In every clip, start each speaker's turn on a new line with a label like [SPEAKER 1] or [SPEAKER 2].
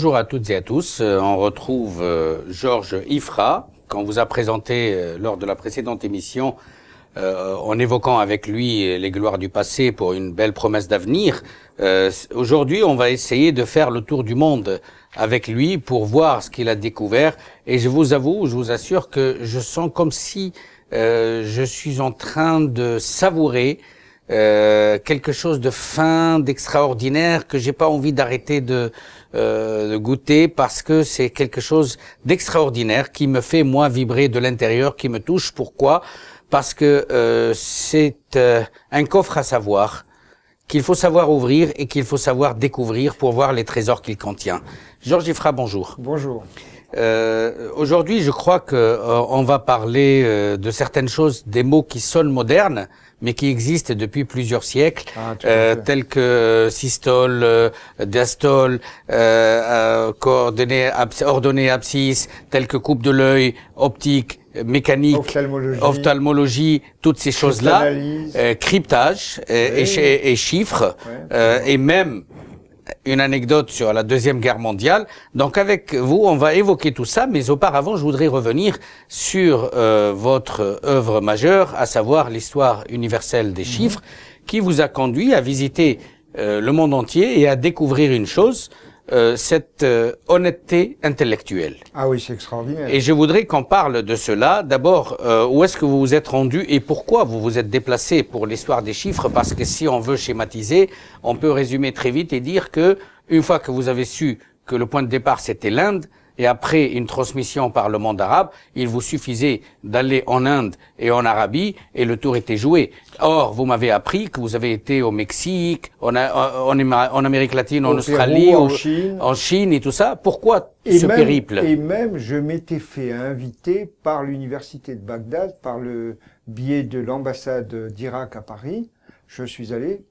[SPEAKER 1] Bonjour à toutes et à tous. Euh, on retrouve euh, Georges Ifra, qu'on vous a présenté euh, lors de la précédente émission, en évoquant avec lui les gloires du passé pour une belle promesse d'avenir. Aujourd'hui, on va essayer de faire le tour du monde avec lui pour voir ce qu'il a découvert. Et je vous avoue, je vous assure que je sens comme si je suis en train de savourer euh, quelque chose de fin, d'extraordinaire que j'ai pas envie d'arrêter euh, de, goûter parce que c'est quelque chose d'extraordinaire qui me fait moi vibrer de l'intérieur, qui me touche. Pourquoi Parce que euh, c'est un coffre à savoir qu'il faut savoir ouvrir et qu'il faut savoir découvrir pour voir les trésors qu'il contient. Georges Ifra, bonjour. Bonjour. Euh, Aujourd'hui, je crois que on va parler de certaines choses, des mots qui sonnent modernes, mais qui existent depuis plusieurs siècles, ah, euh, tels que systole, euh, diastole, euh, euh, euh ordonnée abscisse, tels que coupe de l'œil, optique, mécanique, ophtalmologie, toutes ces choses-là, euh, cryptage et, et, chiffres, et même une anecdote sur la Deuxième Guerre mondiale. Donc avec vous, on va évoquer tout ça, mais auparavant, je voudrais revenir sur euh, votre œuvre majeure, à savoir l'histoire universelle des chiffres, mhm. qui vous a conduit à visiter euh, le monde entier et à découvrir une chose, euh, cette euh, honnêteté intellectuelle.
[SPEAKER 2] Ah oui, c'est extraordinaire.
[SPEAKER 1] Et je voudrais qu'on parle de cela. D'abord, euh, où est-ce que vous vous êtes rendu et pourquoi vous vous êtes déplacé pour l'histoire des chiffres Parce que si on veut schématiser, on peut résumer très vite et dire que une fois que vous avez su que le point de départ c'était l'Inde, et après une transmission par le monde arabe, il vous suffisait d'aller en Inde et en Arabie et le tour était joué. Or, vous m'avez appris que vous avez été au Mexique, en, euh, Amérique latine, en, Australie, en, Chine. et tout ça. Pourquoi ce périple Et
[SPEAKER 2] même, je m'étais fait inviter par l'université de Bagdad, par le biais de l'ambassade d'Irak à Paris. Je suis allé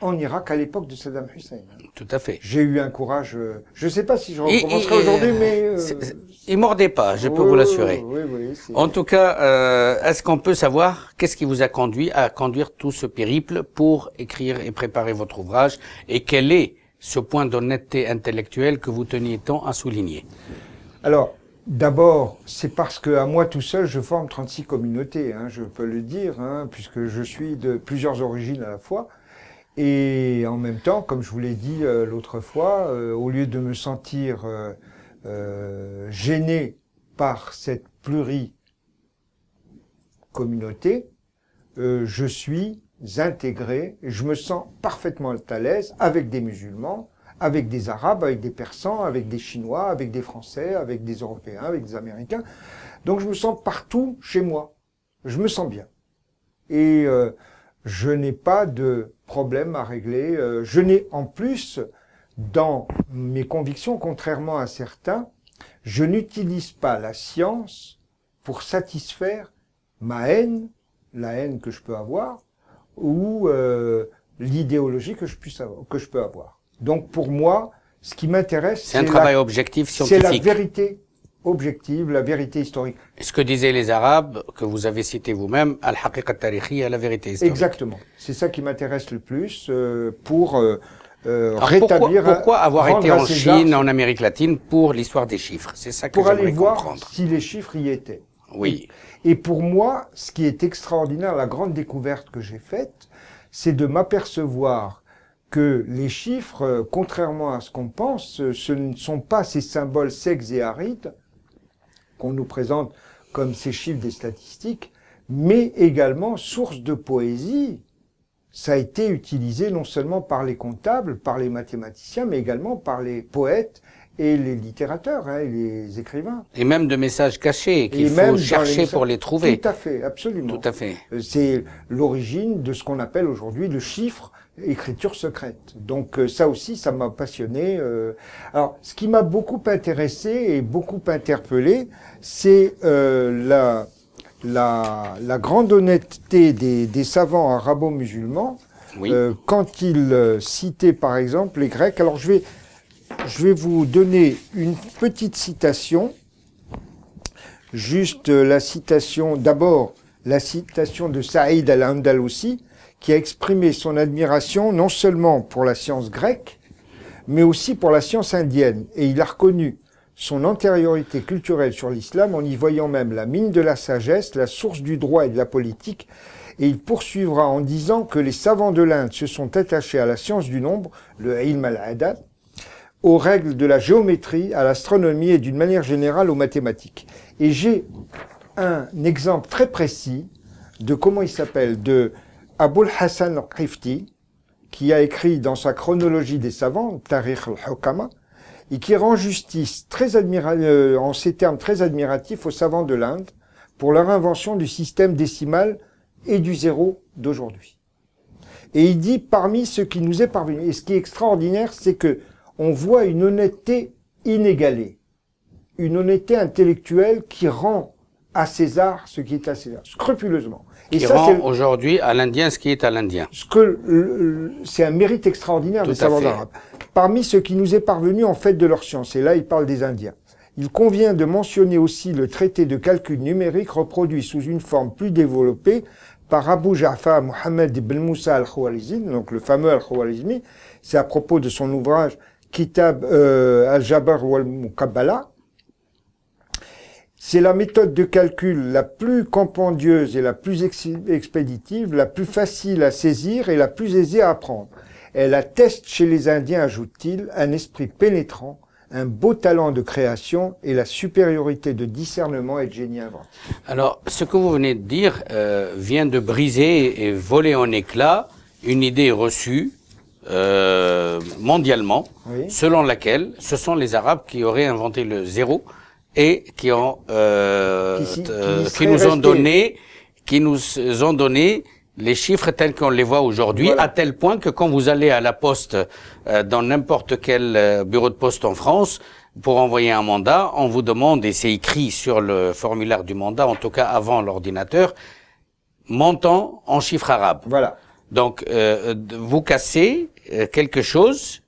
[SPEAKER 2] en Irak à l'époque de Saddam Hussein.
[SPEAKER 1] Tout à fait. J'ai eu un courage. Euh,
[SPEAKER 2] je ne sais pas si je recommencerai aujourd'hui, mais euh,
[SPEAKER 1] il mordait pas, je peux vous l'assurer. Oui, oui, en tout cas, euh, est-ce qu'on peut savoir qu'est-ce qui vous a conduit à conduire tout ce périple pour écrire et préparer votre ouvrage et quel est ce point d'honnêteté intellectuelle que vous teniez tant à souligner
[SPEAKER 2] Alors, D'abord, c'est parce que à moi tout seul, je forme 36 communautés, hein, je peux le dire, hein, puisque je suis de plusieurs origines à la fois. Et en même temps, comme je vous l'ai dit euh, l'autre fois, euh, au lieu de me sentir euh, gêné par cette pluri-communauté, je suis intégré, je me sens parfaitement à l'aise avec des musulmans, avec des Arabes, avec des Persans, avec des Chinois, avec des Français, avec des Européens, avec des Américains. Donc je me sens partout chez moi. Je me sens bien. Et euh, je n'ai pas de problème à régler. Euh, je n'ai en plus, dans mes convictions, contrairement à certains, je n'utilise pas la science pour satisfaire ma haine, la haine que je peux avoir, ou euh, l'idéologie que je puisse que je peux avoir. Donc pour moi, ce qui m'intéresse, c'est travail objectif scientifique. C'est la vérité objective, la vérité historique.
[SPEAKER 1] Ce que disaient les Arabes, que vous avez cité vous-même, al-haqiqa tarihi, à la vérité historique.
[SPEAKER 2] Exactement. C'est ça qui m'intéresse le plus euh, pour euh, euh, rétablir. Pourquoi, pourquoi avoir été en Chine,
[SPEAKER 1] en Amérique latine, pour l'histoire des chiffres C'est ça que Pour aller voir si les chiffres y étaient. Oui. Et
[SPEAKER 2] pour moi, ce qui est extraordinaire, la grande découverte que j'ai faite, c'est de m'apercevoir que les chiffres, contrairement à ce qu'on pense, ce ne sont pas ces symboles secs et arides, qu'on nous présente comme ces chiffres des statistiques, mais également source de poésie. Ça a été utilisé non seulement par les comptables, par les mathématiciens, mais également par les poètes et les littérateurs, hein, les écrivains.
[SPEAKER 1] Et même de messages cachés qu'il faut chercher pour les trouver. Tout
[SPEAKER 2] à fait, absolument. Tout à fait. Euh, c'est l'origine de ce qu'on appelle aujourd'hui le chiffre écriture secrète. Donc euh, ça aussi, ça m'a passionné. Euh. Alors, ce qui m'a beaucoup intéressé et beaucoup interpellé, c'est euh, la, la, grande honnêteté des, savants arabo-musulmans quand ils citaient par exemple les Grecs. Alors je vais, je vais vous donner une petite citation, juste la citation d'abord la citation de Saïd al-Andalusi, qui a exprimé son admiration non seulement pour la science grecque, mais aussi pour la science indienne, et il a reconnu son antériorité culturelle sur l'islam en y voyant même la mine de la sagesse, la source du droit et de la politique, et il poursuivra en disant que les savants de l'Inde se sont attachés à la science du nombre, le ilm al aux règles de la géométrie, à l'astronomie et d'une manière générale aux mathématiques. Et j'ai un exemple très précis de comment il s'appelle, de Abul Hassan Rifti, qui a écrit dans sa chronologie des savants, Tarikh al-Hukama, et qui rend justice très euh, en ces termes très admiratifs aux savants de l'Inde pour leur invention du système décimal et du zéro d'aujourd'hui. Et il dit parmi ce qui nous est parvenu. Et ce qui est extraordinaire, c'est que on voit une honnêteté inégalée, une honnêteté intellectuelle qui rend à César ce qui est à César, scrupuleusement qui
[SPEAKER 1] aujourd'hui à l'Indien ce qui est à l'Indien. Ce
[SPEAKER 2] que c'est un mérite extraordinaire de des savants arabes. Parmi ce qui nous est parvenu en fait de leur science, et là il parle des Indiens. Il convient de mentionner aussi le traité de calcul numérique reproduit sous une forme plus développée par Abu Ja'far Mohamed ibn Moussa al-Khwarizmi, donc le fameux al-Khwarizmi, c'est à propos de son ouvrage Kitab euh, al-Jabar wal muqabbalah c'est la méthode de calcul la plus compendieuse et la plus expéditive, la plus facile à saisir et la plus aisée à apprendre. Elle atteste chez les Indiens, ajoute-t-il, un esprit pénétrant, un beau talent de création et la supériorité de discernement et de génie inventif.
[SPEAKER 1] Alors, ce que vous venez de dire euh, vient de briser et voler en éclats une idée reçue euh, mondialement, selon laquelle ce sont les Arabes qui auraient inventé le zéro et qui ont euh, qui, euh, nous ont donné qui nous ont donné les chiffres tels qu'on les voit aujourd'hui, à tel point que quand vous allez à la poste, euh, dans n'importe quel euh, bureau de poste en France, pour envoyer un mandat, on vous demande, et c'est écrit sur le formulaire du mandat, en tout cas avant l'ordinateur, montant en chiffres arabes. Voilà. Donc, euh, vous cassez quelque chose.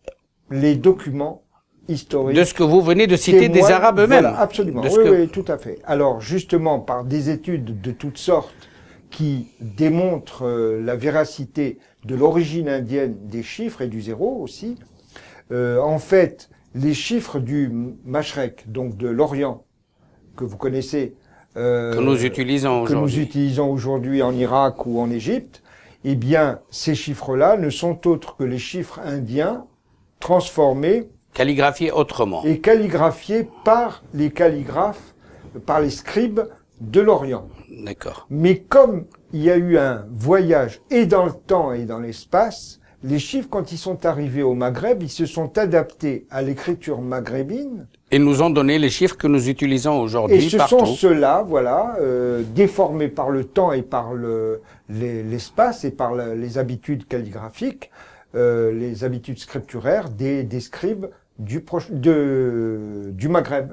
[SPEAKER 1] Les documents
[SPEAKER 2] de ce
[SPEAKER 1] que vous venez de citer des Arabes eux-mêmes. absolument. Oui, oui,
[SPEAKER 2] tout à fait. Alors justement, par des études de toutes sortes qui démontrent euh, la véracité de l'origine indienne des chiffres et du zéro aussi, euh, en fait, les chiffres du Mashrek, donc de l'Orient, que vous connaissez, euh, que nous utilisons aujourd'hui, en Irak ou en Égypte, eh bien, ces chiffres-là ne sont autres que les chiffres indiens transformés
[SPEAKER 1] Calligraphié autrement. Et
[SPEAKER 2] calligraphié par les calligraphes, par les scribes de l'Orient. D'accord. Mais comme il y a eu un voyage et dans le temps et dans l'espace, les chiffres, quand ils sont arrivés au Maghreb, ils se sont adaptés à l'écriture maghrébine.
[SPEAKER 1] Et nous ont donné les chiffres que nous utilisons aujourd'hui Et ce sont ceux-là, voilà, euh, déformés
[SPEAKER 2] par le temps et par le, l'espace et par les habitudes calligraphiques, euh, les habitudes scripturaires des, des scribes du, proche, de, du Maghreb.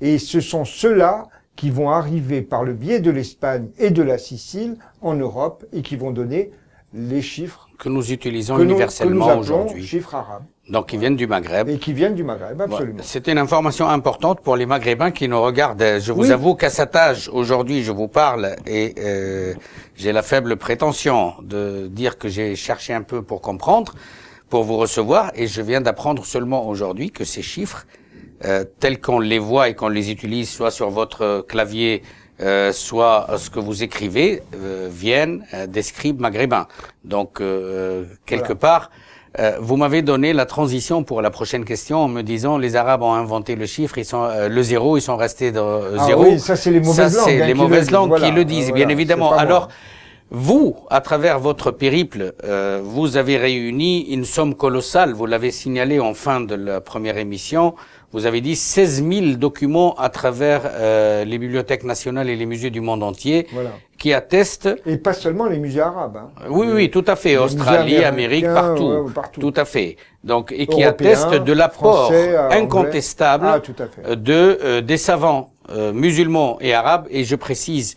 [SPEAKER 2] Et ce sont ceux-là qui vont arriver par le biais de l'Espagne et de la Sicile en Europe et qui vont donner les chiffres
[SPEAKER 1] que nous utilisons universellement aujourd'hui. Chiffres arabes. Donc qui viennent du Maghreb. Et qui viennent du Maghreb, absolument. C'était une information importante pour les Maghrébins qui nous regardent. Je vous avoue qu'à cet âge, aujourd'hui, je vous parle et euh, j'ai la faible prétention de dire que j'ai cherché un peu pour comprendre pour vous recevoir et je viens d'apprendre seulement aujourd'hui que ces chiffres, euh, tels qu'on les voit et qu'on les utilise soit sur votre euh, clavier, euh, soit ce que vous écrivez, euh, viennent euh, des scribes maghrébins. Donc, quelque part, vous m'avez donné la transition pour la prochaine question en me disant les Arabes ont inventé le chiffre, ils sont le zéro, ils sont restés de ah zéro. oui, ça c'est les mauvaises ça, langues, hein, les mauvaises langues qui le disent, ah bien évidemment. Alors, vous, à travers votre périple, euh, vous avez réuni une somme colossale, vous l'avez signalé en fin de la première émission, vous avez dit 16 000 documents à travers euh, les bibliothèques nationales et les musées du monde entier qui attestent... Et pas seulement les musées arabes. Hein. Oui, oui, tout à fait. Australie, Amérique, partout, partout, Tout à fait. Donc, et qui attestent de l'apport euh, incontestable ah, de, des savants musulmans et arabes, et je précise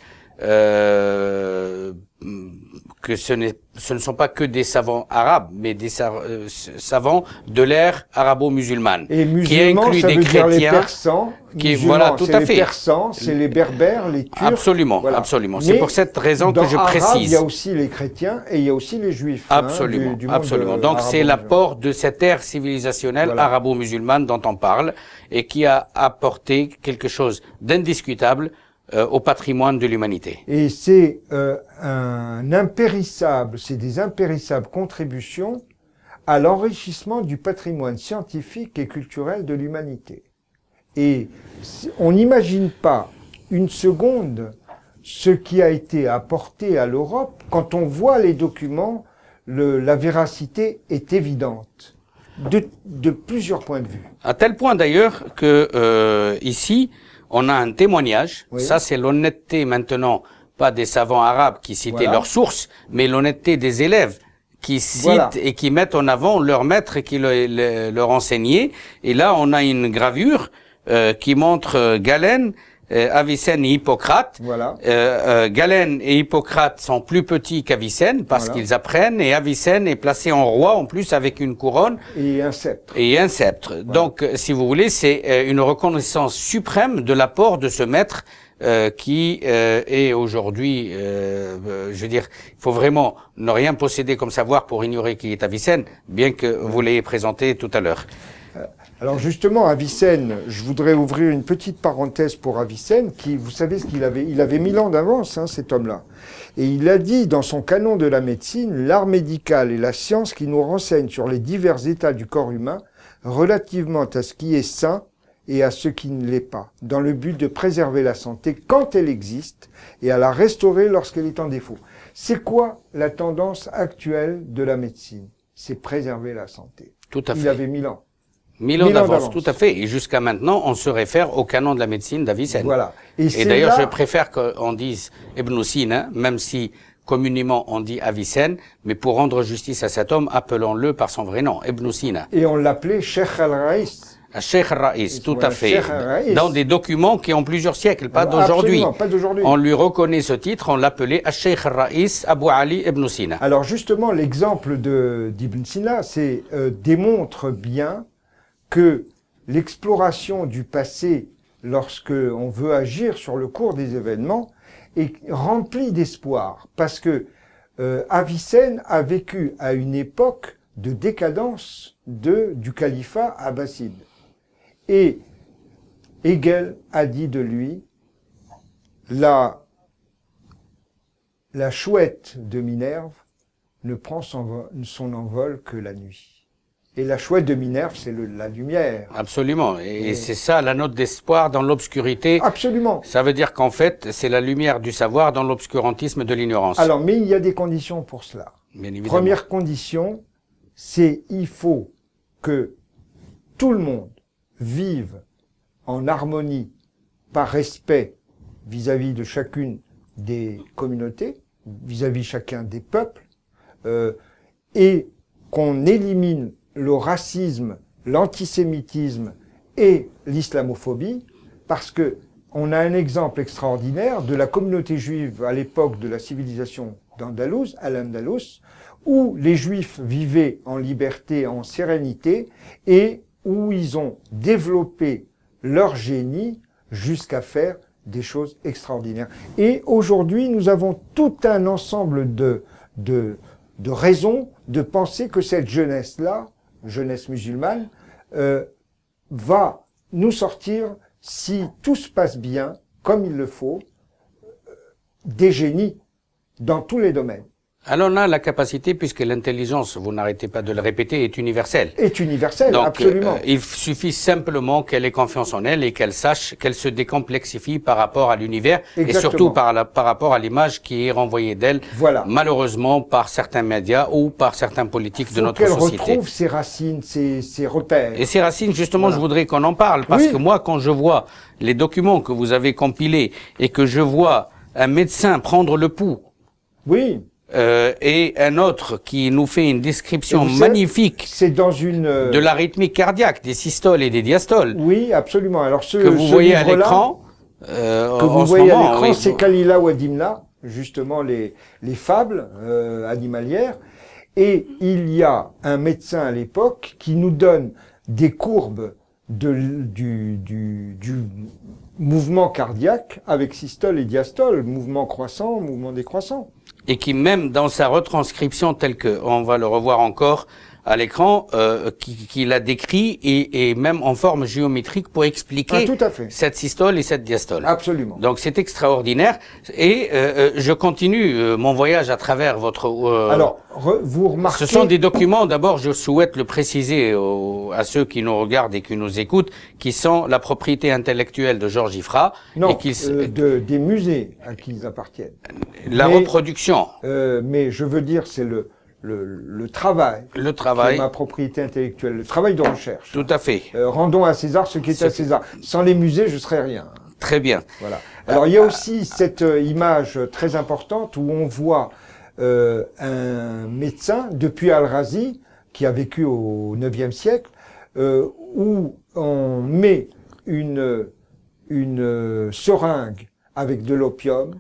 [SPEAKER 1] que ce, ne sont pas que des savants arabes, mais des euh, savants de l'ère arabo-musulmane, qui inclut des chrétiens, persans, qui voilà tout à les fait. persans, c'est les
[SPEAKER 2] berbères, les turcs. Absolument, absolument. C'est pour cette raison que je précise. Il y a aussi les chrétiens et il y a aussi les juifs. Hein, absolument, absolument. Euh, Donc c'est
[SPEAKER 1] l'apport de cette ère civilisationnelle arabo-musulmane dont on parle et qui a apporté quelque chose d'indiscutable euh, au patrimoine de l'humanité.
[SPEAKER 2] Et c'est euh, un impérissable, c'est des impérissables contributions à l'enrichissement du patrimoine scientifique et culturel de l'humanité. Et on n'imagine pas une seconde ce qui a été apporté à l'Europe. Quand on voit les documents, le, la véracité est évidente. De, de, plusieurs points de vue.
[SPEAKER 1] À tel point d'ailleurs que euh, ici, on a un témoignage. Ça, c'est l'honnêteté maintenant, pas des savants arabes qui citaient leurs sources, mais l'honnêteté des élèves qui citent et qui mettent en avant leur maître et qui leur enseignait. Et là, on a une gravure euh, qui montre euh, Galen euh, Avicenne et Hippocrate. Voilà. Euh, euh, Galène et Hippocrate sont plus petits qu'Avicenne parce qu'ils apprennent et Avicenne est placé en roi en plus avec une couronne
[SPEAKER 2] et un sceptre.
[SPEAKER 1] Et un sceptre. Donc, si vous voulez, c'est une reconnaissance suprême de l'apport de ce maître qui est aujourd'hui, je veux dire, il faut vraiment ne rien posséder comme savoir pour ignorer qui est Avicenne, bien que vous l'ayez présenté tout à l'heure.
[SPEAKER 2] Alors justement, Avicenne, je voudrais ouvrir une petite parenthèse pour Avicenne, qui, vous savez ce qu'il avait, il avait mille ans d'avance, hein, cet homme-là. Et il a dit dans son canon de la médecine, l'art médical et la science qui nous renseignent sur les divers états du corps humain relativement à ce qui est sain et à ce qui ne l'est pas, dans le but de préserver la santé quand elle existe et à la restaurer lorsqu'elle est en défaut. C'est quoi la tendance actuelle de la médecine C'est préserver la santé. Tout à fait. Il avait mille ans.
[SPEAKER 1] Mille ans d'avance, tout à fait. Et jusqu'à maintenant, on se réfère au canon de la médecine d'Avicenne. Voilà. Et, d'ailleurs, je préfère qu'on dise Ibn Sina, hein, même si communément on dit Avicenne, mais pour rendre justice à cet homme, appelons-le par son vrai nom, Ibn Sina.
[SPEAKER 2] Et on l'appelait Sheikh al-Raïs.
[SPEAKER 1] Ah, Raïs, tout à fait. Dans des documents qui ont plusieurs siècles, pas d'aujourd'hui. On lui reconnaît ce titre, on l'appelait Cheikh Raïs Abu Ali Ibn Sina.
[SPEAKER 2] Alors justement, l'exemple d'Ibn Sina c'est euh, démontre bien que l'exploration du passé, lorsque on veut agir sur le cours des événements, est remplie d'espoir, parce que euh, Avicenne a vécu à une époque de décadence de, du califat abbasside. Et Hegel a dit de lui, la, la chouette de Minerve ne prend son, son envol que la nuit. Et la chouette de Minerve, c'est la lumière.
[SPEAKER 1] Absolument. Et, c'est ça la note d'espoir dans l'obscurité. Absolument. Ça veut dire qu'en fait, c'est la lumière du savoir dans l'obscurantisme de l'ignorance. Alors,
[SPEAKER 2] mais il y a des conditions pour cela. Première condition, c'est il faut que tout le monde
[SPEAKER 1] vive
[SPEAKER 2] en harmonie, par respect vis-à-vis de chacune des communautés, vis-à-vis -vis chacun des peuples, euh, et qu'on élimine le racisme, l'antisémitisme et l'islamophobie, parce que on a un exemple extraordinaire de la communauté juive à l'époque de la civilisation d'Andalous, à l'Andalous, où les juifs vivaient en liberté, en sérénité, et où ils ont développé leur génie jusqu'à faire des choses extraordinaires. Et aujourd'hui, nous avons tout un ensemble de, de, de raisons de penser que cette jeunesse-là jeunesse musulmane, euh, va nous sortir, si tout se passe bien, comme il le faut, euh, des génies dans tous les domaines.
[SPEAKER 1] Alors on a la capacité, puisque l'intelligence, vous n'arrêtez pas de le répéter, est universelle.
[SPEAKER 2] Est universelle, absolument. Euh,
[SPEAKER 1] il suffit simplement qu'elle ait confiance en elle et qu'elle sache qu'elle se décomplexifie par rapport à l'univers et surtout par, rapport à l'image qui est renvoyée d'elle, malheureusement par certains médias ou par certains politiques de notre société. Elle retrouve
[SPEAKER 2] ses racines, ses, repères.
[SPEAKER 1] Et ses racines, justement, je voudrais qu'on en parle, parce que moi, quand je vois les documents que vous avez compilés et que je vois un médecin prendre le pouls, oui euh, et un autre qui nous fait une description magnifique
[SPEAKER 2] c'est dans une, euh, de la
[SPEAKER 1] rythmique cardiaque, des systoles et des diastoles. Oui, absolument. Alors
[SPEAKER 2] ce, que vous voyez à l'écran, euh, vous c'est Kalila ou Adimla, justement les, les fables animalières. Et il y a un médecin à l'époque qui nous donne des courbes de, du, du mouvement cardiaque avec systole et diastole, mouvement croissant, mouvement
[SPEAKER 1] décroissant et qui même dans sa retranscription telle que on va le revoir encore à l'écran euh, qui, qui, la décrit et, et, même en forme géométrique pour expliquer ah, tout à fait. cette systole et cette diastole. Absolument. Donc c'est extraordinaire et euh, euh, je continue euh, mon voyage à travers votre. Alors
[SPEAKER 2] vous remarquez. Ce sont des
[SPEAKER 1] documents. D'abord, je souhaite le préciser à ceux qui nous regardent et qui nous écoutent, qui sont la propriété intellectuelle de Georges Ifra. Non, et
[SPEAKER 2] de, des musées à qui ils appartiennent. La
[SPEAKER 1] reproduction.
[SPEAKER 2] mais je veux dire, c'est le le, travail. Le travail. ma propriété intellectuelle, le travail de recherche. Tout à fait. Euh, rendons à César ce qui est, à César. Sans les musées, je serais rien.
[SPEAKER 1] Très bien. Voilà.
[SPEAKER 2] Alors il y a euh, aussi cette euh, image très importante où on voit un médecin depuis Al-Razi qui a vécu au 9e siècle euh, où on met une une seringue avec de l'opium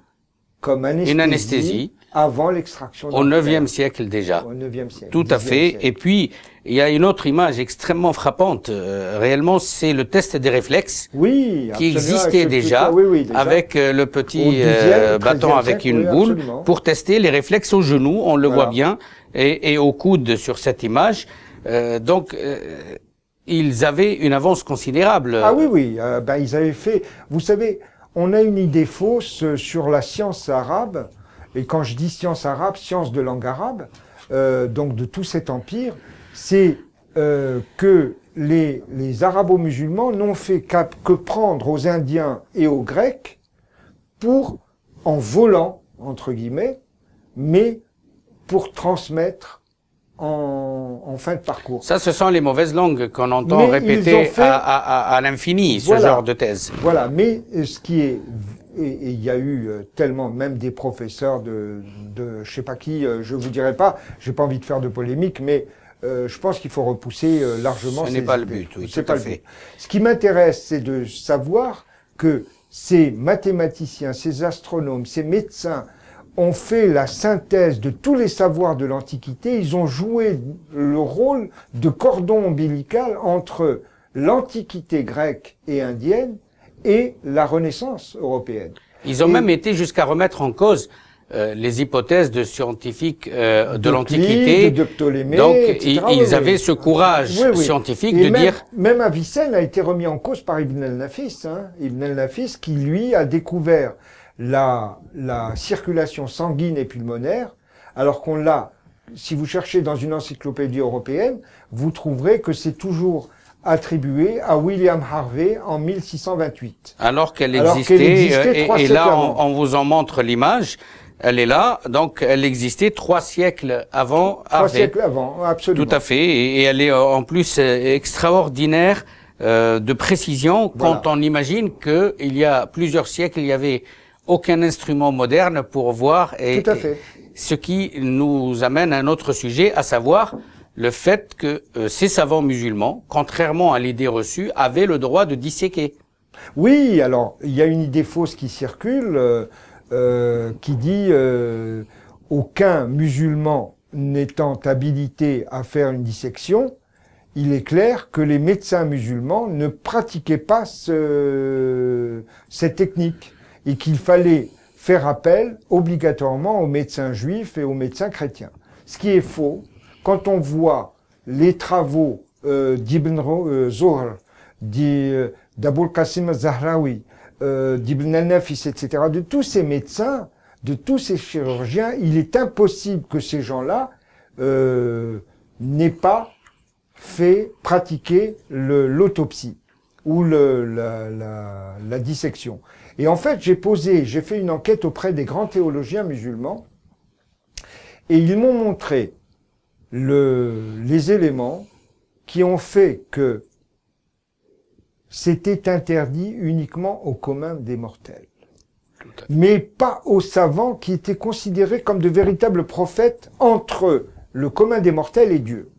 [SPEAKER 2] comme anesthésie, une anesthésie avant l'extraction. Au 9e
[SPEAKER 1] siècle déjà. Au siècle. Tout à fait. Et puis, il y a une autre image extrêmement frappante. Euh, réellement, c'est le test des réflexes oui, qui existait déjà, avec euh, le petit euh, bâton avec une boule pour tester les réflexes au genou, on le voit bien, et, et, au coude sur cette image. donc, ils avaient une avance considérable. Ah
[SPEAKER 2] oui, oui. Ben, ils avaient fait. Vous savez, on a une idée fausse sur la science arabe et quand je dis science arabe, science de langue arabe, euh, donc de tout cet empire, c'est euh, que les, les arabo-musulmans n'ont fait que prendre aux Indiens et aux Grecs pour, en volant, entre guillemets, mais pour transmettre en, fin
[SPEAKER 1] de parcours. Ça, ce sont les mauvaises langues qu'on entend répéter à, l'infini, ce genre de thèse. Voilà,
[SPEAKER 2] mais euh, ce qui est et il y a eu euh, tellement, même des professeurs de, de je sais pas qui, euh, je vous dirai pas, j'ai pas envie de faire de polémique, mais euh, je pense qu'il faut repousser largement. Ce n'est pas le but, oui, c'est pas le fait. Ce qui m'intéresse, c'est de savoir que ces mathématiciens, ces astronomes, ces médecins ont fait la synthèse de tous les savoirs de l'Antiquité. Ils ont joué le rôle de cordon ombilical entre l'Antiquité grecque et indienne et la Renaissance européenne.
[SPEAKER 1] Ils ont même été jusqu'à remettre en cause euh, les hypothèses de scientifiques euh, de l'Antiquité. De Ptolémée, Donc ils avaient ce courage scientifique de dire.
[SPEAKER 2] Même Avicenne a été remis en cause par Ibn al nafis Hein. Ibn al nafis qui lui a découvert la, la circulation sanguine et pulmonaire, alors qu'on l'a. Si vous cherchez dans une encyclopédie européenne, vous trouverez que c'est toujours attribuée à William Harvey en 1628.
[SPEAKER 1] Alors qu'elle existait, euh, et, là on, vous en montre l'image. Elle est là, donc elle existait trois siècles avant. Trois siècles
[SPEAKER 2] avant, absolument. Tout à
[SPEAKER 1] fait, et, elle est euh, en plus euh, extraordinaire euh, de précision quand on imagine que il y a plusieurs siècles, il n'y avait aucun instrument moderne pour voir. Tout à fait. ce qui nous amène à un autre sujet, à savoir le fait que euh, ces savants musulmans, contrairement à l'idée reçue, avaient le droit de disséquer.
[SPEAKER 2] Oui, alors il y a une idée fausse qui circule euh, euh, qui dit aucun musulman n'étant habilité à faire une dissection, il est clair que les médecins musulmans ne pratiquaient pas cette technique et qu'il fallait faire appel obligatoirement aux médecins juifs et aux médecins chrétiens. Ce qui est faux, quand on voit les travaux euh, d'Ibn euh, Zohr, euh, d'Abul Qasim Zahrawi, d'Ibn al-Nafis, etc., de tous ces médecins, de tous ces chirurgiens, il est impossible que ces gens-là n'aient pas fait pratiquer l'autopsie ou la, la, dissection. Et en fait, j'ai posé, j'ai fait une enquête auprès des grands théologiens musulmans, et ils m'ont montré le, les éléments qui ont fait que c'était interdit uniquement aux commun des mortels, mais pas aux savants qui étaient considérés comme de véritables prophètes entre le commun des mortels et Dieu.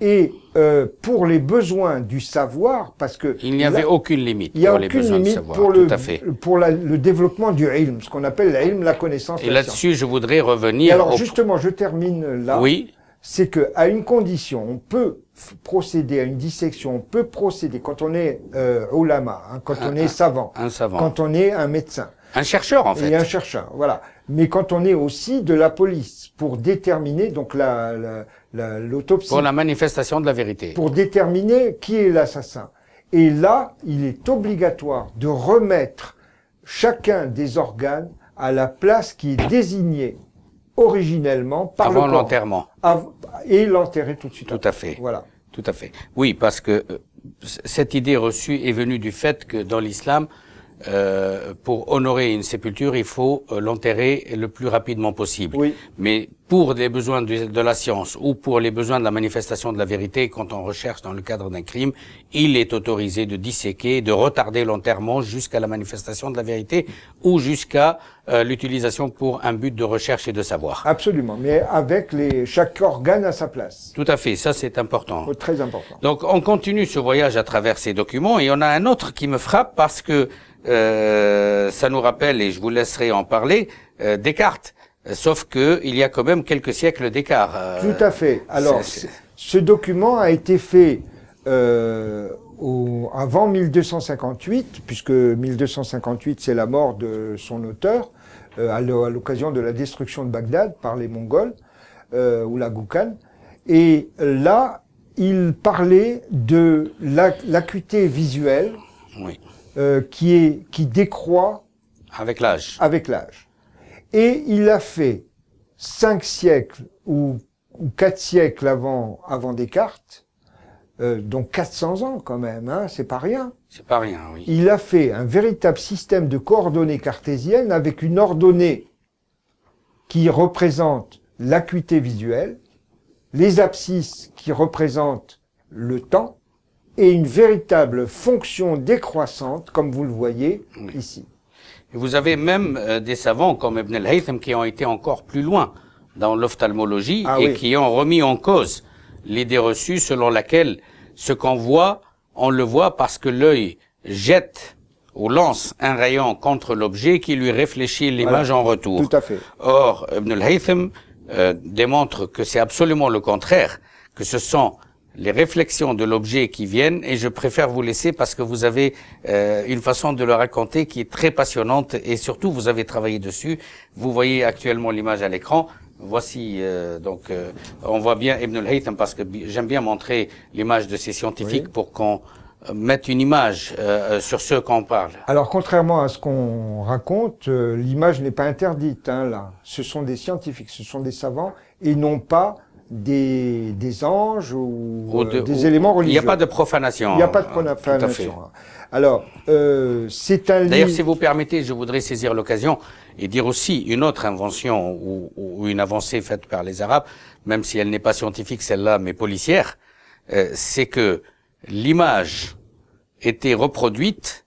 [SPEAKER 2] Et euh, pour les besoins du savoir, parce que il n'y avait
[SPEAKER 1] aucune limite. pour les besoins limite savoir, pour le
[SPEAKER 2] pour le développement du ilm, ce qu'on appelle la ilm, la connaissance. Et là-dessus,
[SPEAKER 1] je voudrais revenir. alors
[SPEAKER 2] justement, je termine là. Oui c'est que à une condition, on peut procéder à une dissection, on peut procéder quand on est euh, ulama, hein, quand on est savant, quand on est un médecin,
[SPEAKER 1] un chercheur en fait, et un chercheur,
[SPEAKER 2] voilà. Mais quand on est aussi de la police pour déterminer donc la l'autopsie, pour la
[SPEAKER 1] manifestation de la vérité,
[SPEAKER 2] pour déterminer qui est l'assassin. Et là, il est obligatoire de remettre chacun des organes à la place qui est désignée originellement par Avant l'enterrement. et l'enterrer tout de suite. Tout à fait. Voilà.
[SPEAKER 1] Tout à fait. Oui, parce que euh, cette idée reçue est venue du fait que dans l'islam, euh, pour honorer une sépulture, il faut euh, l'enterrer le plus rapidement possible. Oui. Mais pour les besoins de, la science ou pour les besoins de la manifestation de la vérité, quand on recherche dans le cadre d'un crime, il est autorisé de disséquer, de retarder l'enterrement jusqu'à la manifestation de la vérité ou jusqu'à euh, l'utilisation pour un but de recherche et de savoir.
[SPEAKER 2] Absolument, mais avec les, chaque organe à sa place.
[SPEAKER 1] Tout à fait, ça c'est important. Oh, très important. Donc on continue ce voyage à travers ces documents et on a un autre qui me frappe parce que euh, ça nous rappelle, et je vous laisserai en parler, euh, Descartes euh, sauf il y a quand même quelques siècles d'écart. Euh, Tout à fait. Alors,
[SPEAKER 2] ce document a été fait euh, avant 1258, puisque 1258 c'est la mort de son auteur à l'occasion de la destruction de Bagdad par les Mongols ou la Goukhan. Et là, il parlait de l'acuité visuelle qui est qui décroît avec l'âge. Avec l'âge. Et il a fait cinq siècles ou, quatre siècles avant, Descartes, euh, donc 400 ans quand même, hein, c'est pas rien.
[SPEAKER 1] C'est pas rien, oui.
[SPEAKER 2] Il a fait un véritable système de coordonnées cartésiennes avec une ordonnée qui représente l'acuité visuelle, les abscisses qui représentent le temps, et une véritable fonction décroissante, comme vous le voyez ici
[SPEAKER 1] vous avez même euh, des savants comme Ibn al-Haytham qui ont été encore plus loin dans l'ophtalmologie ah et qui ont remis en cause l'idée reçue selon laquelle ce qu'on voit, on le voit parce que l'œil jette ou lance un rayon contre l'objet qui lui réfléchit l'image en retour. Tout à fait. Or, Ibn al-Haytham euh, démontre que c'est absolument le contraire, que ce sont les réflexions de l'objet qui viennent et je préfère vous laisser parce que vous avez euh, une façon de le raconter qui est très passionnante et surtout vous avez travaillé dessus. Vous voyez actuellement l'image à l'écran. Voici euh, donc euh, on voit bien Ibn al-Haytham parce que j'aime bien montrer l'image de ces scientifiques pour qu'on mette une image sur ce qu'on parle.
[SPEAKER 2] Alors contrairement à ce qu'on raconte, l'image n'est pas interdite hein, là. Ce sont des scientifiques, ce sont des savants et non pas des, des anges ou,
[SPEAKER 1] euh, des éléments religieux. Il n'y a pas de profanation. Il n'y a pas de hein, profanation. Hein. Alors,
[SPEAKER 2] euh, c'est un D'ailleurs, si
[SPEAKER 1] vous permettez, je voudrais saisir l'occasion et dire aussi une autre invention ou, une avancée faite par les Arabes, même si elle n'est pas scientifique celle-là, mais policière, euh, c'est que l'image était reproduite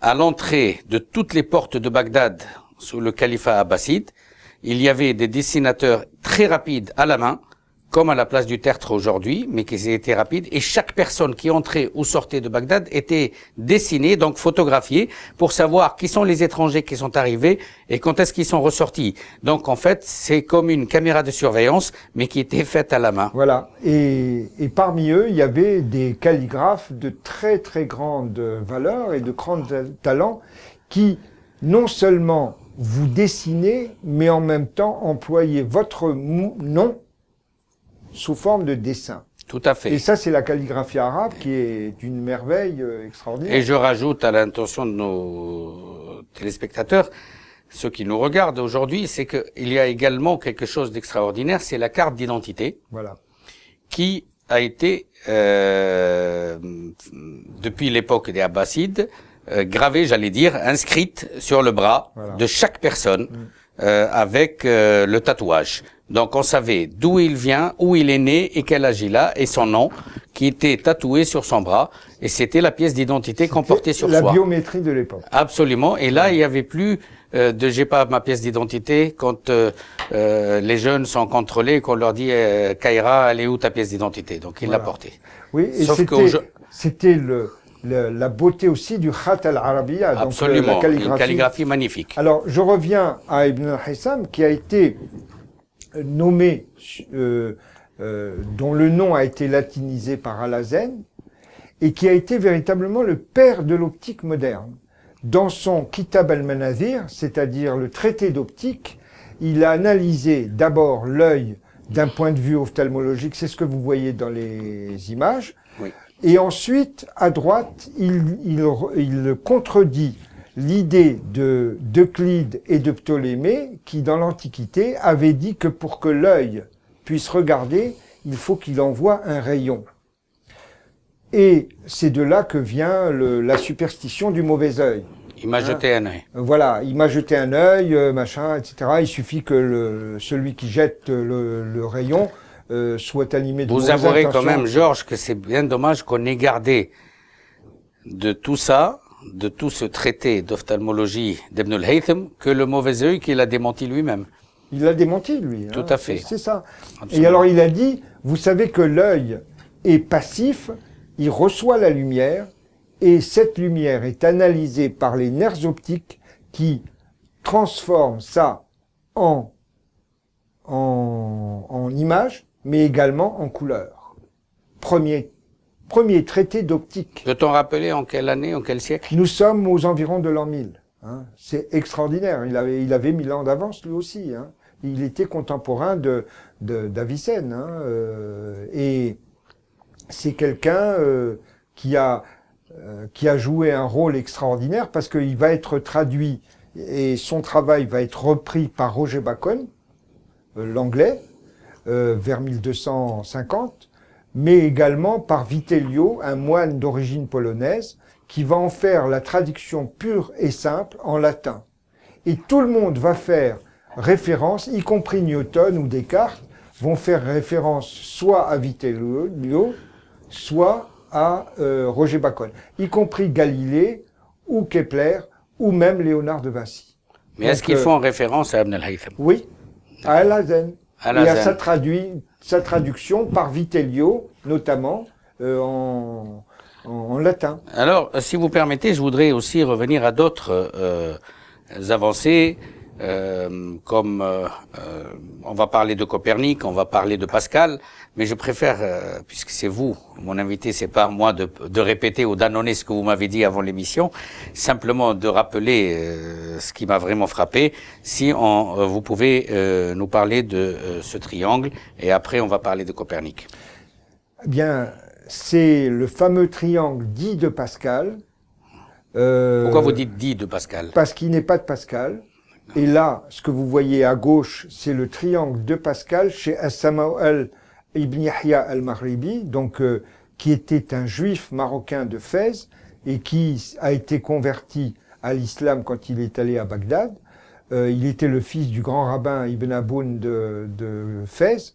[SPEAKER 1] à l'entrée de toutes les portes de Bagdad sous le califat abbasside, il y avait des dessinateurs très rapides à la main, comme à la place du tertre aujourd'hui, mais qui étaient rapides. Et chaque personne qui entrait ou sortait de Bagdad était dessinée, donc photographiée, pour savoir qui sont les étrangers qui sont arrivés et quand est-ce qu'ils sont ressortis. Donc en fait, c'est comme une caméra de surveillance, mais qui était faite à la main. Voilà.
[SPEAKER 2] Et, et parmi eux, il y avait des calligraphes de très très grande valeur et de grands talents qui non seulement vous dessinez, mais en même temps employez votre nom sous forme de dessin.
[SPEAKER 1] Tout à fait. Et ça,
[SPEAKER 2] c'est la calligraphie arabe qui est une merveille euh, extraordinaire. Et je
[SPEAKER 1] rajoute à l'intention de nos téléspectateurs, ceux qui nous regardent aujourd'hui, c'est qu'il y a également quelque chose d'extraordinaire, c'est la carte d'identité. Voilà. Qui a été, euh, depuis l'époque des Abbassides, euh, gravée, j'allais dire, inscrite sur le bras de chaque personne mm. euh, avec euh, le tatouage. Donc on savait d'où il vient, où il est né et quel âge il a et son nom qui était tatoué sur son bras et c'était la pièce d'identité qu'on portait sur la soi. La
[SPEAKER 2] biométrie de l'époque.
[SPEAKER 1] Absolument. Et là, mm. il n'y avait plus euh, de j'ai pas ma pièce d'identité quand les jeunes sont contrôlés et qu'on leur dit Kaira, elle est où ta pièce d'identité Donc il l'a portée. Oui, et
[SPEAKER 2] c'était le la beauté aussi du Khat al-Arabiya, donc euh, la calligraphie. Une calligraphie magnifique. Alors, je reviens à Ibn al-Haytham, qui a été euh, nommé, euh, dont le nom a été latinisé par al Al-Azen, et qui a été véritablement le père de l'optique moderne. Dans son Kitab al-Manazir, c'est-à-dire le traité d'optique, il a analysé d'abord l'œil d'un point de vue ophtalmologique, c'est ce que vous voyez dans les images, oui. Et ensuite, à droite, il, contredit l'idée de d'Euclide et de Ptolémée qui, dans l'Antiquité, avaient dit que pour que l'œil puisse regarder, il faut qu'il envoie un rayon. Et c'est de là que vient la superstition du mauvais œil. Il m'a jeté ah. un œil. Voilà, il m'a jeté un œil, euh, machin, etc. Il suffit que celui qui jette le rayon euh, soit animé de Vous avouerez quand même,
[SPEAKER 1] Georges, que c'est bien dommage qu'on ait gardé de tout ça, de tout ce traité d'ophtalmologie d'Ebn al-Haytham, que le mauvais œil qu'il a démenti lui-même.
[SPEAKER 2] Il l'a démenti, lui. Hein. Tout à fait. C'est ça. Et alors il a dit, vous savez que l'œil est passif, il reçoit la lumière, et cette lumière est analysée par les nerfs optiques qui transforment ça en, en, en image, mais également en couleur. Premier, premier traité d'optique.
[SPEAKER 1] Peut-on rappeler en quelle année, en quel siècle
[SPEAKER 2] Nous sommes aux environs de l'an 1000. Hein. C'est extraordinaire. Il avait, il avait mille ans d'avance lui aussi. Hein. Il était contemporain de d'Avicenne. Hein, euh, et c'est quelqu'un euh, qui a euh, qui a joué un rôle extraordinaire parce qu'il va être traduit et son travail va être repris par Roger Bacon, l'anglais, euh, vers 1250, mais également par Vitellio, un moine d'origine polonaise, qui va en faire la traduction pure et simple en latin. Et tout le monde va faire référence, y compris Newton ou Descartes, vont faire référence soit à Vitellio, soit à euh, Roger Bacon, y compris Galilée ou Kepler ou même Léonard de Vinci.
[SPEAKER 1] Mais est-ce qu'ils euh, font référence à Ibn al-Haytham
[SPEAKER 2] Oui, à al il y a sa, sa traduction par Vitellio, notamment, euh, en, latin.
[SPEAKER 1] Alors, si vous permettez, je voudrais aussi revenir à d'autres euh, euh, avancées euh, comme euh, euh, on va parler de Copernic, on va parler de Pascal, mais je préfère, puisque c'est vous, mon invité, c'est pas moi de, de répéter ou d'annoncer ce que vous m'avez dit avant l'émission, simplement de rappeler ce qui m'a vraiment frappé, si on, vous pouvez nous parler de ce triangle, et après on va parler de Copernic.
[SPEAKER 2] Eh bien, c'est le fameux triangle dit de Pascal.
[SPEAKER 1] Pourquoi vous dites dit de Pascal
[SPEAKER 2] Parce qu'il n'est pas de Pascal. Et là, ce que vous voyez à gauche, c'est le triangle de Pascal chez as ibn Yahya al-Mahribi, donc euh, qui était un juif marocain de Fès et qui a été converti à l'islam quand il est allé à Bagdad. Euh, il était le fils du grand rabbin Ibn Aboun de, de Fès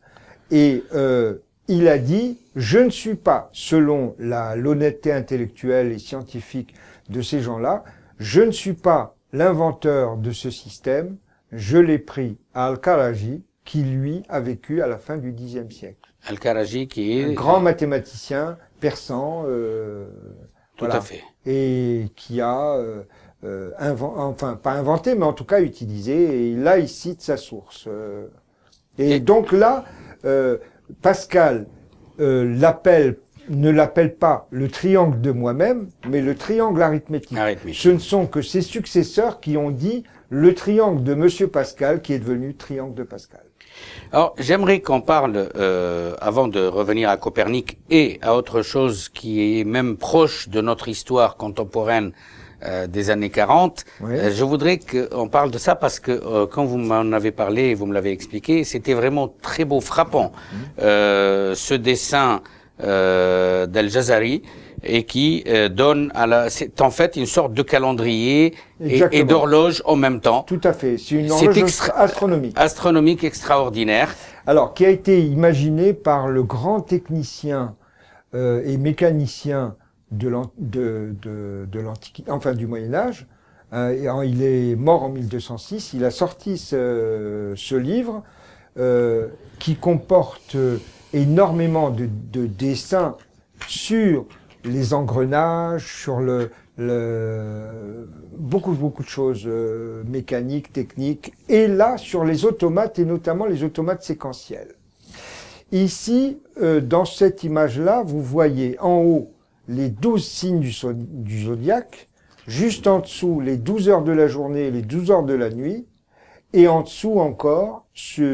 [SPEAKER 2] et euh, il a dit je ne suis pas selon la l'honnêteté intellectuelle et scientifique de ces gens-là, je ne suis pas L'inventeur de ce système, je l'ai pris à Al-Karaji, qui lui a vécu à la fin du Xe siècle.
[SPEAKER 1] Al-Karaji qui est... Un grand
[SPEAKER 2] mathématicien persan. Euh, tout à fait. Et qui a... Euh, euh, enfin pas inventé, mais en tout cas utilisé. Et là, il cite sa source. et, donc là, Pascal l'appelle ne l'appelle pas le triangle de moi-même, mais le triangle arithmétique. Ce ne sont que ses successeurs qui ont dit le triangle de Monsieur Pascal qui est devenu triangle de Pascal.
[SPEAKER 1] Alors j'aimerais qu'on parle, euh, avant de revenir à Copernic et à autre chose qui est même proche de notre histoire contemporaine euh, des années 40, euh, je voudrais qu'on parle de ça parce que euh, quand vous m'en avez parlé et vous me l'avez expliqué, c'était vraiment très beau, frappant. Mmh. Euh, ce dessin euh, d'Al-Jazari et qui euh, donne à la... C'est en fait une sorte de calendrier et, d'horloge en même temps. Tout à fait. C'est une horloge extra... astronomique. Astronomique extraordinaire.
[SPEAKER 2] Alors, qui a été imaginé par le grand technicien euh, et mécanicien de l'antiquité, enfin du Moyen Âge. Hein, il est mort en 1206. Il a sorti ce, ce livre euh, qui comporte énormément de, de dessins sur les engrenages, sur le, beaucoup beaucoup de choses euh, mécaniques, techniques, et là sur les automates et notamment les automates séquentiels. Ici, euh, dans cette image-là, vous voyez en haut les 12 signes du, Zodiac, zodiaque, juste en dessous les 12 heures de la journée et les 12 heures de la nuit, et en dessous encore, sur,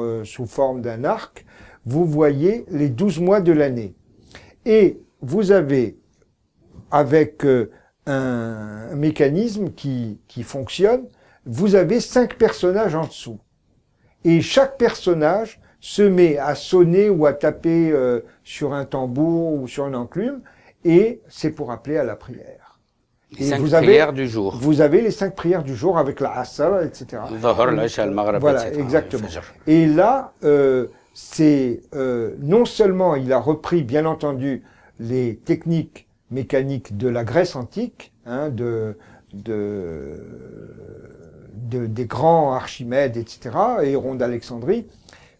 [SPEAKER 2] euh, sous forme d'un arc, vous voyez les 12 mois de l'année. Et vous avez, avec euh, un mécanisme qui, qui fonctionne, vous avez cinq personnages en dessous. Et chaque personnage se met à sonner ou à taper euh, sur un tambour ou sur une enclume, et c'est pour appeler à la prière.
[SPEAKER 1] Les et cinq vous prières du jour. Vous
[SPEAKER 2] avez les cinq prières du jour avec la Asr, etc. voilà, exactement. Et là, euh, c'est euh, non seulement il a repris bien entendu les techniques mécaniques de la Grèce antique, hein, de, des grands archimèdes, etc., et Héron d'Alexandrie,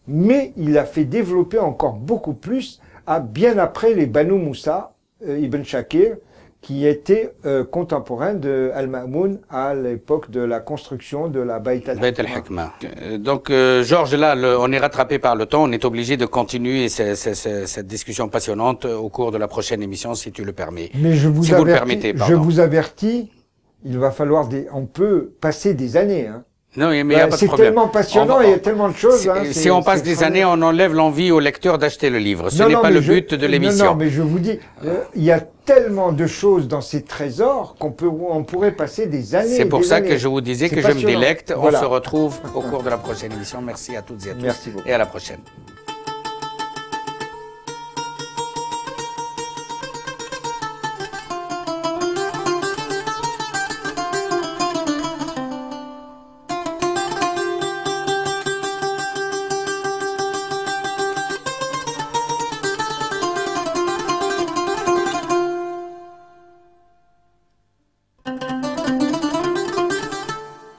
[SPEAKER 2] mais il a fait développer encore beaucoup plus à bien après les Banu Moussa, euh, Ibn Shakir, qui était euh, contemporain de al Mahmoun à l'époque de la construction de la Bayt al hakma
[SPEAKER 1] Donc, euh, Georges, là, on est rattrapé par le temps, on est obligé de continuer cette, discussion passionnante au cours de la prochaine émission, si tu le permets. Mais je vous, avertis, permettez, je vous
[SPEAKER 2] avertis, il va falloir des, on peut passer des années, hein,
[SPEAKER 1] non, bah, c'est tellement passionnant, il y a tellement de choses. Hein, si on passe des années, on enlève l'envie au lecteur d'acheter le livre. Ce n'est pas le but de l'émission. Non, non,
[SPEAKER 2] mais je vous dis, euh, il y a tellement de choses dans ces trésors qu'on peut, on pourrait passer des années. C'est pour ça que je vous disais que je me délecte. On se
[SPEAKER 1] retrouve au cours de la prochaine émission. Merci à toutes et à tous. Merci beaucoup. Et à la prochaine.